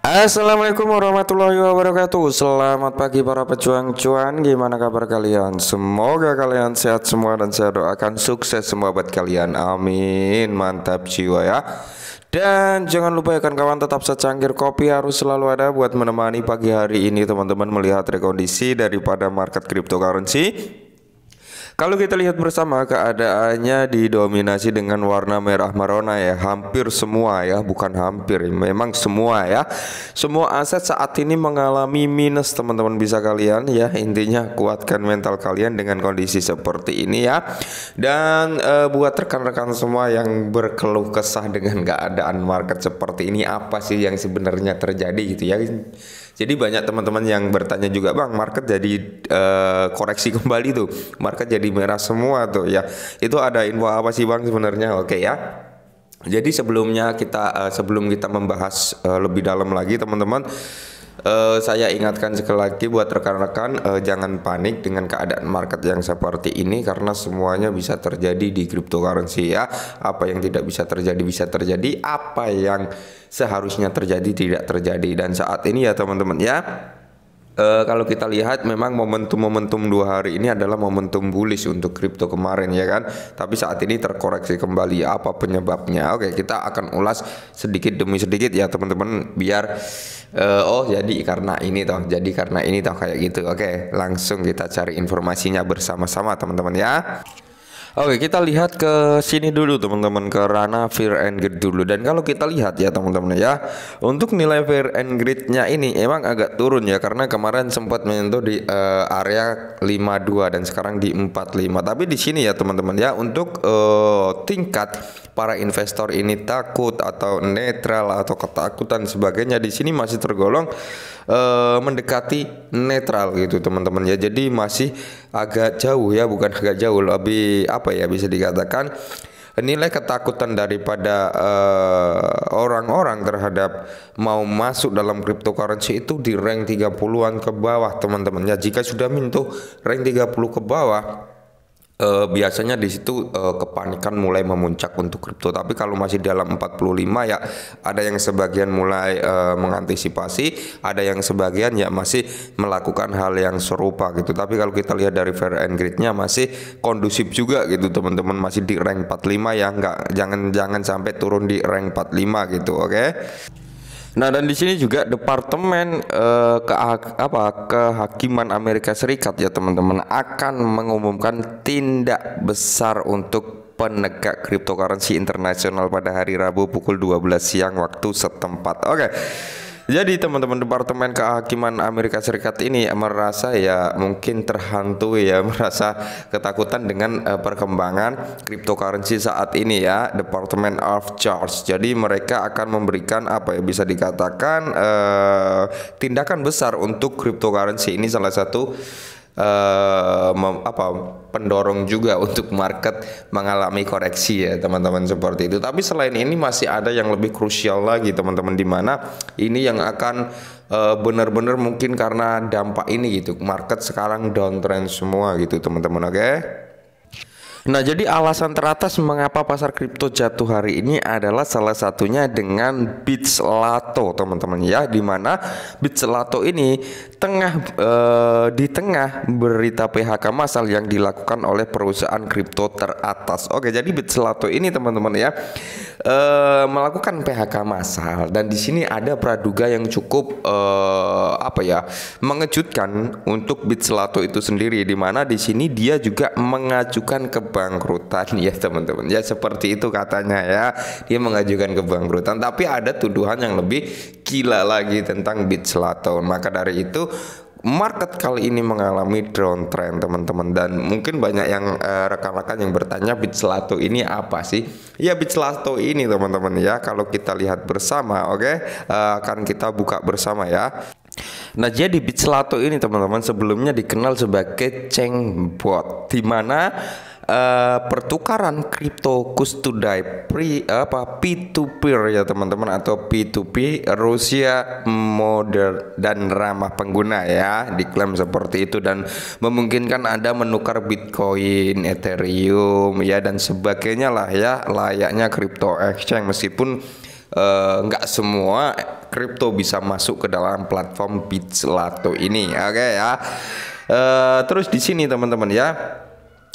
Assalamualaikum warahmatullahi wabarakatuh Selamat pagi para pejuang cuan Gimana kabar kalian? Semoga kalian sehat semua dan saya doakan sukses semua buat kalian Amin Mantap jiwa ya dan jangan lupa ya kan kawan tetap secangkir kopi harus selalu ada buat menemani pagi hari ini teman-teman melihat rekondisi daripada market cryptocurrency kalau kita lihat bersama keadaannya didominasi dengan warna merah merona ya, hampir semua ya, bukan hampir, memang semua ya. Semua aset saat ini mengalami minus teman-teman bisa kalian ya. Intinya kuatkan mental kalian dengan kondisi seperti ini ya. Dan e, buat rekan-rekan semua yang berkeluh kesah dengan keadaan market seperti ini apa sih yang sebenarnya terjadi gitu ya. Jadi banyak teman-teman yang bertanya juga, Bang, market jadi uh, koreksi kembali tuh. Market jadi merah semua tuh ya. Itu ada info apa sih, Bang sebenarnya? Oke ya. Jadi sebelumnya kita eh, sebelum kita membahas eh, lebih dalam lagi teman-teman Uh, saya ingatkan sekali lagi buat rekan-rekan uh, jangan panik dengan keadaan market yang seperti ini karena semuanya bisa terjadi di cryptocurrency ya. Apa yang tidak bisa terjadi bisa terjadi, apa yang seharusnya terjadi tidak terjadi dan saat ini ya teman-teman ya uh, kalau kita lihat memang momentum-momentum dua hari ini adalah momentum bullish untuk kripto kemarin ya kan. Tapi saat ini terkoreksi kembali apa penyebabnya. Oke, kita akan ulas sedikit demi sedikit ya teman-teman biar uh, oh jadi karena ini toh, jadi karena ini toh kayak gitu. Oke, langsung kita cari informasinya bersama-sama teman-teman ya. Oke, kita lihat ke sini dulu teman-teman ke ranah fair and grid dulu. Dan kalau kita lihat ya teman-teman ya, untuk nilai fair and gridnya ini emang agak turun ya karena kemarin sempat menyentuh di uh, area 52 dan sekarang di 45. Tapi di sini ya teman-teman ya untuk uh, tingkat para investor ini takut atau netral atau ketakutan sebagainya di sini masih tergolong uh, mendekati netral gitu teman-teman ya. Jadi masih agak jauh ya, bukan agak jauh lebih apa ya bisa dikatakan nilai ketakutan daripada eh, orang-orang uh, terhadap mau masuk dalam cryptocurrency itu di rank 30-an ke bawah teman-teman ya jika sudah menyentuh rank 30 ke bawah uh, biasanya di situ uh, kepanikan mulai memuncak untuk kripto. Tapi kalau masih dalam 45 ya ada yang sebagian mulai uh, mengantisipasi, ada yang sebagian ya masih melakukan hal yang serupa gitu. Tapi kalau kita lihat dari fair and gridnya masih kondusif juga gitu teman-teman masih di rank 45 ya nggak jangan jangan sampai turun di rank 45 gitu oke okay? Nah dan di sini juga departemen uh, eh, ke apa kehakiman Amerika Serikat ya teman-teman akan mengumumkan tindak besar untuk penegak cryptocurrency internasional pada hari Rabu pukul 12 siang waktu setempat. Oke. Okay. Jadi teman-teman Departemen Kehakiman Amerika Serikat ini merasa ya mungkin terhantui ya merasa ketakutan dengan uh, perkembangan cryptocurrency saat ini ya Departemen of Charge. Jadi mereka akan memberikan apa ya bisa dikatakan uh, tindakan besar untuk cryptocurrency ini salah satu Eh, mem, apa pendorong juga untuk market mengalami koreksi ya teman-teman seperti itu. Tapi selain ini masih ada yang lebih krusial lagi teman-teman di mana ini yang akan eh, benar-benar mungkin karena dampak ini gitu. Market sekarang downtrend semua gitu teman-teman oke. Okay? Nah, jadi alasan teratas mengapa pasar kripto jatuh hari ini adalah salah satunya dengan Beats Lato, teman-teman ya, di mana Beats Lato ini tengah e, di tengah berita PHK massal yang dilakukan oleh perusahaan kripto teratas. Oke, jadi Beats Lato ini teman-teman ya e, melakukan PHK massal dan di sini ada praduga yang cukup e, apa ya, mengejutkan untuk Beats Lato itu sendiri di mana di sini dia juga mengajukan ke kebangkrutan ya teman-teman. Ya seperti itu katanya ya. Dia mengajukan kebangkrutan tapi ada tuduhan yang lebih gila lagi tentang Beach Lato Maka dari itu market kali ini mengalami downtrend teman-teman dan mungkin banyak yang eh, rekan-rekan uh, yang bertanya Beach Lato ini apa sih? Ya Beach Lato ini teman-teman ya kalau kita lihat bersama oke okay? uh, eh, akan kita buka bersama ya. Nah jadi beach lato ini teman-teman sebelumnya dikenal sebagai cengbot di mana Uh, pertukaran kripto kustodai pri apa P2P ya teman-teman atau P2P Rusia modern dan ramah pengguna ya diklaim seperti itu dan memungkinkan ada menukar Bitcoin, Ethereum ya dan sebagainya lah ya layaknya kripto exchange meskipun Eh, nggak uh, semua kripto bisa masuk ke dalam platform Bitslato ini. Oke okay, ya. Uh, terus di sini teman-teman ya.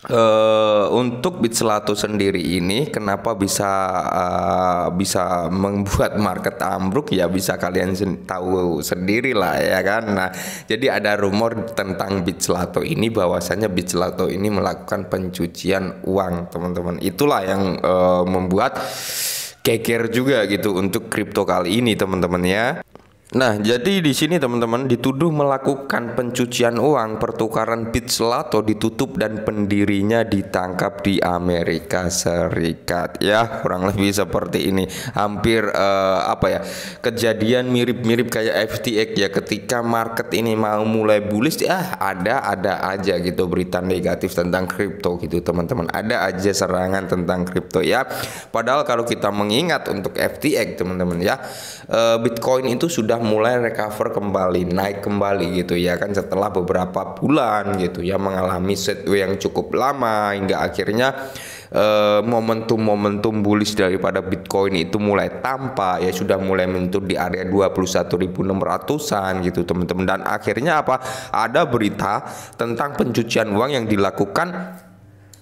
Uh, untuk Bitslato sendiri ini kenapa bisa uh, bisa membuat market ambruk ya bisa kalian sen tahu sendiri lah ya kan. Nah, jadi ada rumor tentang Bitslato ini bahwasanya Bitslato ini melakukan pencucian uang, teman-teman. Itulah yang uh, membuat keker juga gitu untuk kripto kali ini teman-teman ya. Nah, jadi di sini teman-teman dituduh melakukan pencucian uang pertukaran Beach atau ditutup dan pendirinya ditangkap di Amerika Serikat ya, kurang lebih seperti ini. Hampir eh, apa ya? Kejadian mirip-mirip kayak FTX ya ketika market ini mau mulai bullish ya ada ada aja gitu berita negatif tentang kripto gitu teman-teman. Ada aja serangan tentang kripto ya. Padahal kalau kita mengingat untuk FTX teman-teman ya, eh, Bitcoin itu sudah mulai recover kembali, naik kembali gitu ya kan setelah beberapa bulan gitu ya mengalami setback yang cukup lama hingga akhirnya eh, momentum-momentum bullish daripada Bitcoin itu mulai tampak ya sudah mulai mentur di area 21.600-an gitu teman-teman dan akhirnya apa ada berita tentang pencucian uang yang dilakukan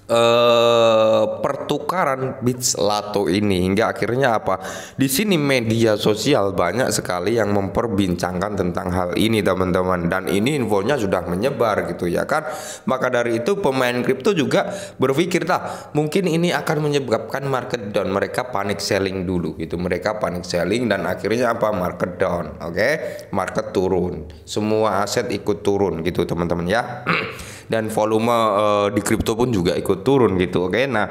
Eh, pertukaran bits lato ini hingga akhirnya apa di sini media sosial banyak sekali yang memperbincangkan tentang hal ini teman-teman dan ini infonya sudah menyebar gitu ya kan maka dari itu pemain kripto juga berpikir lah mungkin ini akan menyebabkan market down mereka panik selling dulu gitu mereka panik selling dan akhirnya apa market down oke okay? market turun semua aset ikut turun gitu teman-teman ya dan volume uh, di kripto pun juga ikut turun gitu. Oke, okay? nah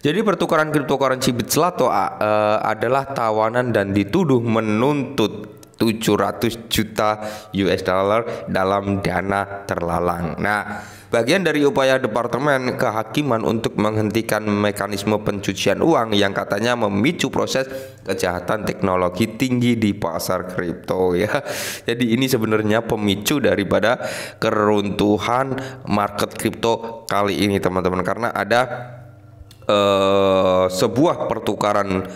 jadi pertukaran cryptocurrency Bitslato uh, adalah tawanan dan dituduh menuntut 700 juta US dollar dalam dana terlalang. Nah, Bagian dari upaya Departemen Kehakiman untuk menghentikan mekanisme pencucian uang yang katanya memicu proses kejahatan teknologi tinggi di pasar kripto ya. Jadi ini sebenarnya pemicu daripada keruntuhan market kripto kali ini teman-teman karena ada eh, sebuah pertukaran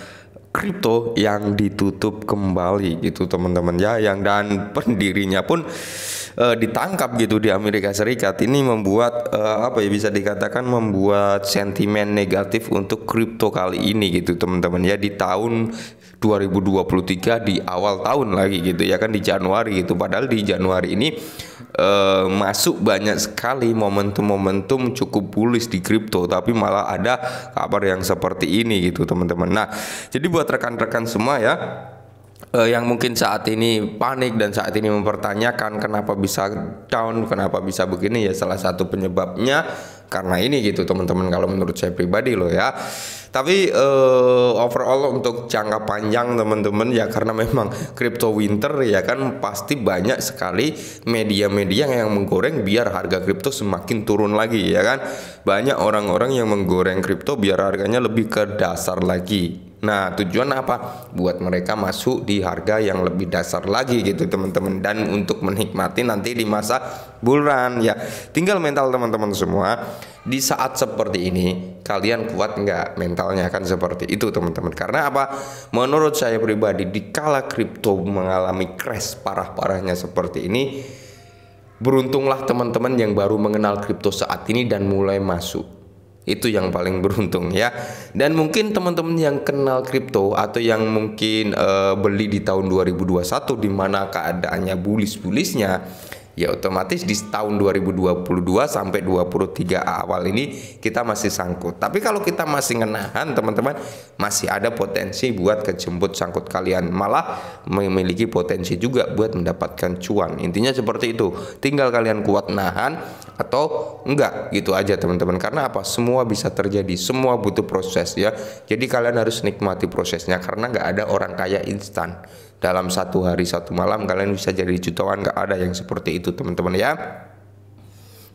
kripto yang ditutup kembali gitu teman-teman ya yang dan pendirinya pun uh, ditangkap gitu di Amerika Serikat ini membuat uh, apa ya bisa dikatakan membuat sentimen negatif untuk kripto kali ini gitu teman-teman ya di tahun 2023 di awal tahun lagi gitu ya kan di Januari gitu padahal di Januari ini uh, masuk banyak sekali momentum-momentum cukup bullish di kripto tapi malah ada kabar yang seperti ini gitu teman-teman. Nah, jadi buat rekan-rekan semua ya uh, yang mungkin saat ini panik dan saat ini mempertanyakan kenapa bisa down, kenapa bisa begini ya salah satu penyebabnya karena ini gitu teman-teman kalau menurut saya pribadi loh ya. Tapi uh, overall untuk jangka panjang teman-teman ya karena memang crypto winter ya kan pasti banyak sekali media-media yang menggoreng biar harga crypto semakin turun lagi ya kan. Banyak orang-orang yang menggoreng crypto biar harganya lebih ke dasar lagi Nah, tujuan apa? Buat mereka masuk di harga yang lebih dasar lagi gitu, teman-teman dan untuk menikmati nanti di masa bulan ya. Tinggal mental teman-teman semua. Di saat seperti ini, kalian kuat nggak mentalnya akan seperti itu, teman-teman. Karena apa? Menurut saya pribadi di kala kripto mengalami crash parah-parahnya seperti ini, beruntunglah teman-teman yang baru mengenal kripto saat ini dan mulai masuk itu yang paling beruntung ya dan mungkin teman-teman yang kenal kripto atau yang mungkin uh, beli di tahun 2021 di mana keadaannya bullish-bullishnya ya otomatis di tahun 2022 sampai 23 awal ini kita masih sangkut. Tapi kalau kita masih ngenahan teman-teman masih ada potensi buat kejemput sangkut kalian malah memiliki potensi juga buat mendapatkan cuan. Intinya seperti itu. Tinggal kalian kuat nahan atau enggak gitu aja teman-teman. Karena apa? Semua bisa terjadi. Semua butuh proses ya. Jadi kalian harus nikmati prosesnya karena enggak ada orang kaya instan dalam satu hari satu malam kalian bisa jadi jutawan nggak ada yang seperti itu teman-teman ya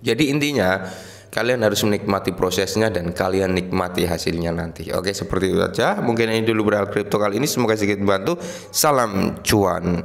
jadi intinya kalian harus menikmati prosesnya dan kalian nikmati hasilnya nanti oke seperti itu saja mungkin ini dulu beral kripto kali ini semoga sedikit membantu salam cuan